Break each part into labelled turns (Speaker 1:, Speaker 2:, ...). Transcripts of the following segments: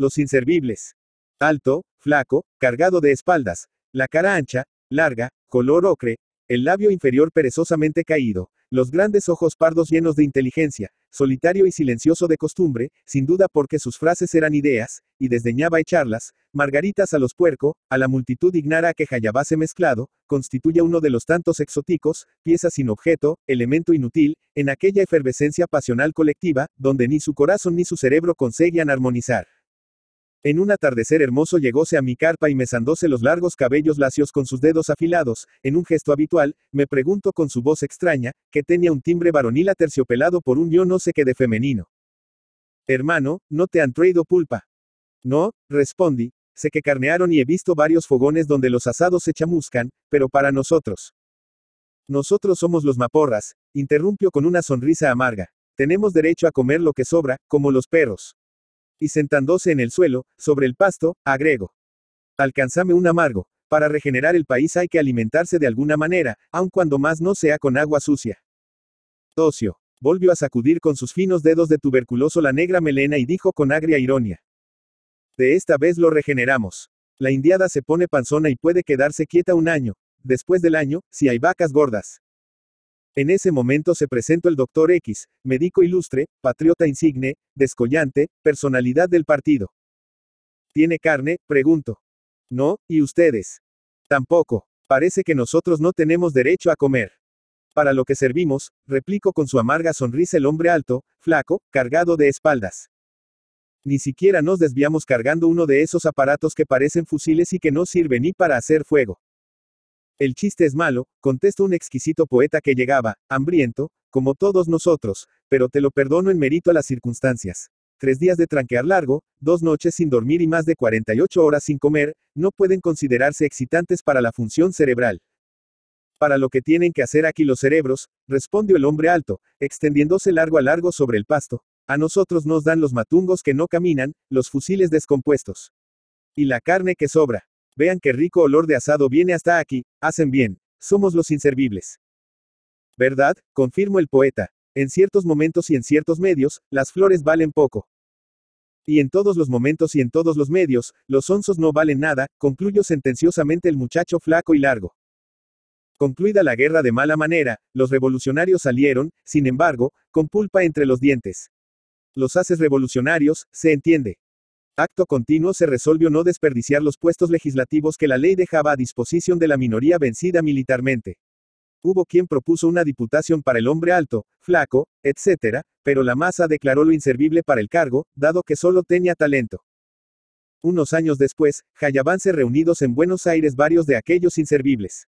Speaker 1: Los inservibles. Alto, flaco, cargado de espaldas, la cara ancha, larga, color ocre, el labio inferior perezosamente caído, los grandes ojos pardos llenos de inteligencia, solitario y silencioso de costumbre, sin duda porque sus frases eran ideas, y desdeñaba echarlas, margaritas a los puerco, a la multitud ignara que jayabase mezclado, constituye uno de los tantos exóticos, pieza sin objeto, elemento inútil, en aquella efervescencia pasional colectiva, donde ni su corazón ni su cerebro conseguían armonizar. En un atardecer hermoso llegóse a mi carpa y me sandóse los largos cabellos lacios con sus dedos afilados, en un gesto habitual, me preguntó con su voz extraña, que tenía un timbre varonil aterciopelado por un yo no sé qué de femenino. Hermano, ¿no te han traído pulpa? No, respondí, sé que carnearon y he visto varios fogones donde los asados se chamuscan, pero para nosotros. Nosotros somos los maporras, interrumpió con una sonrisa amarga. Tenemos derecho a comer lo que sobra, como los perros y sentándose en el suelo, sobre el pasto, agrego. Alcanzame un amargo. Para regenerar el país hay que alimentarse de alguna manera, aun cuando más no sea con agua sucia. Tocio. Volvió a sacudir con sus finos dedos de tuberculoso la negra melena y dijo con agria ironía. De esta vez lo regeneramos. La indiada se pone panzona y puede quedarse quieta un año. Después del año, si hay vacas gordas. En ese momento se presentó el doctor X, médico ilustre, patriota insigne, descollante, personalidad del partido. ¿Tiene carne? Pregunto. No, ¿y ustedes? Tampoco. Parece que nosotros no tenemos derecho a comer. Para lo que servimos, replico con su amarga sonrisa el hombre alto, flaco, cargado de espaldas. Ni siquiera nos desviamos cargando uno de esos aparatos que parecen fusiles y que no sirve ni para hacer fuego. El chiste es malo, contesta un exquisito poeta que llegaba, hambriento, como todos nosotros, pero te lo perdono en mérito a las circunstancias. Tres días de tranquear largo, dos noches sin dormir y más de 48 horas sin comer, no pueden considerarse excitantes para la función cerebral. Para lo que tienen que hacer aquí los cerebros, respondió el hombre alto, extendiéndose largo a largo sobre el pasto. A nosotros nos dan los matungos que no caminan, los fusiles descompuestos. Y la carne que sobra. Vean qué rico olor de asado viene hasta aquí, hacen bien, somos los inservibles. ¿Verdad? Confirmo el poeta. En ciertos momentos y en ciertos medios, las flores valen poco. Y en todos los momentos y en todos los medios, los onzos no valen nada, concluyó sentenciosamente el muchacho flaco y largo. Concluida la guerra de mala manera, los revolucionarios salieron, sin embargo, con pulpa entre los dientes. Los haces revolucionarios, se entiende acto continuo se resolvió no desperdiciar los puestos legislativos que la ley dejaba a disposición de la minoría vencida militarmente. Hubo quien propuso una diputación para el hombre alto, flaco, etc., pero la masa declaró lo inservible para el cargo, dado que solo tenía talento. Unos años después, hallabanse reunidos en Buenos Aires varios de aquellos inservibles.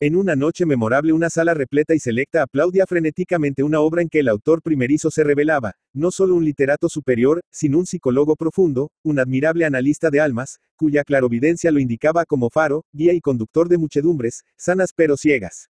Speaker 1: En una noche memorable una sala repleta y selecta aplaudía frenéticamente una obra en que el autor primerizo se revelaba, no solo un literato superior, sino un psicólogo profundo, un admirable analista de almas, cuya clarovidencia lo indicaba como faro, guía y conductor de muchedumbres, sanas pero ciegas.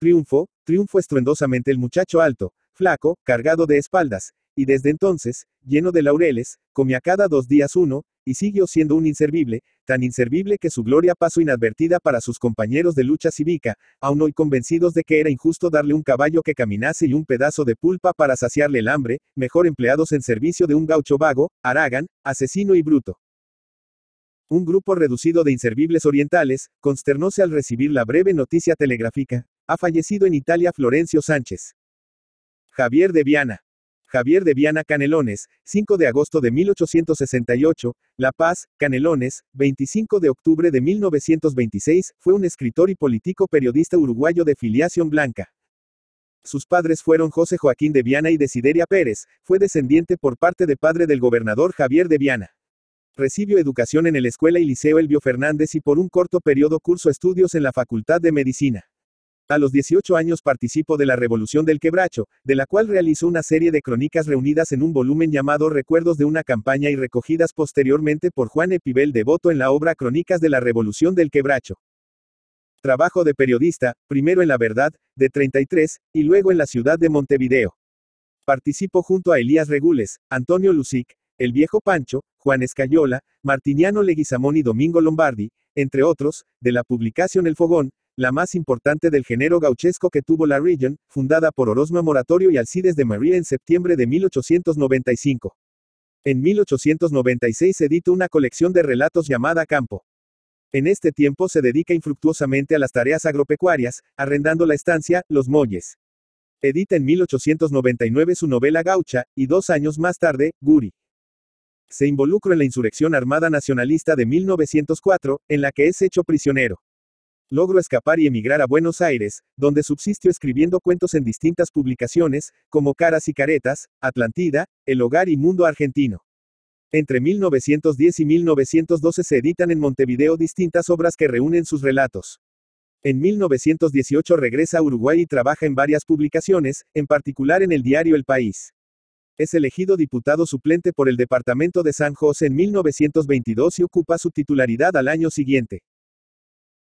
Speaker 1: Triunfo, triunfo estruendosamente el muchacho alto, flaco, cargado de espaldas, y desde entonces, lleno de laureles, comía cada dos días uno, y siguió siendo un inservible, tan inservible que su gloria pasó inadvertida para sus compañeros de lucha cívica, aún hoy convencidos de que era injusto darle un caballo que caminase y un pedazo de pulpa para saciarle el hambre, mejor empleados en servicio de un gaucho vago, haragan, asesino y bruto. Un grupo reducido de inservibles orientales, consternóse al recibir la breve noticia telegráfica. Ha fallecido en Italia Florencio Sánchez. Javier de Viana. Javier de Viana Canelones, 5 de agosto de 1868, La Paz, Canelones, 25 de octubre de 1926, fue un escritor y político periodista uruguayo de filiación blanca. Sus padres fueron José Joaquín de Viana y Desideria Pérez, fue descendiente por parte de padre del gobernador Javier de Viana. Recibió educación en la Escuela y Liceo Elvio Fernández y por un corto periodo curso estudios en la Facultad de Medicina. A los 18 años participó de la Revolución del Quebracho, de la cual realizó una serie de crónicas reunidas en un volumen llamado Recuerdos de una campaña y recogidas posteriormente por Juan Epibel Devoto en la obra Crónicas de la Revolución del Quebracho. Trabajo de periodista, primero en La Verdad, de 33, y luego en la ciudad de Montevideo. Participó junto a Elías Regules, Antonio Lucic, El Viejo Pancho, Juan Escayola, Martiniano Leguizamón y Domingo Lombardi, entre otros, de la publicación El Fogón, la más importante del género gauchesco que tuvo la región, fundada por Orozma Moratorio y Alcides de María en septiembre de 1895. En 1896 edita una colección de relatos llamada Campo. En este tiempo se dedica infructuosamente a las tareas agropecuarias, arrendando la estancia, los molles. Edita en 1899 su novela Gaucha, y dos años más tarde, Guri. Se involucró en la insurrección armada nacionalista de 1904, en la que es hecho prisionero. Logró escapar y emigrar a Buenos Aires, donde subsistió escribiendo cuentos en distintas publicaciones, como Caras y Caretas, Atlantida, El Hogar y Mundo Argentino. Entre 1910 y 1912 se editan en Montevideo distintas obras que reúnen sus relatos. En 1918 regresa a Uruguay y trabaja en varias publicaciones, en particular en el diario El País. Es elegido diputado suplente por el departamento de San José en 1922 y ocupa su titularidad al año siguiente.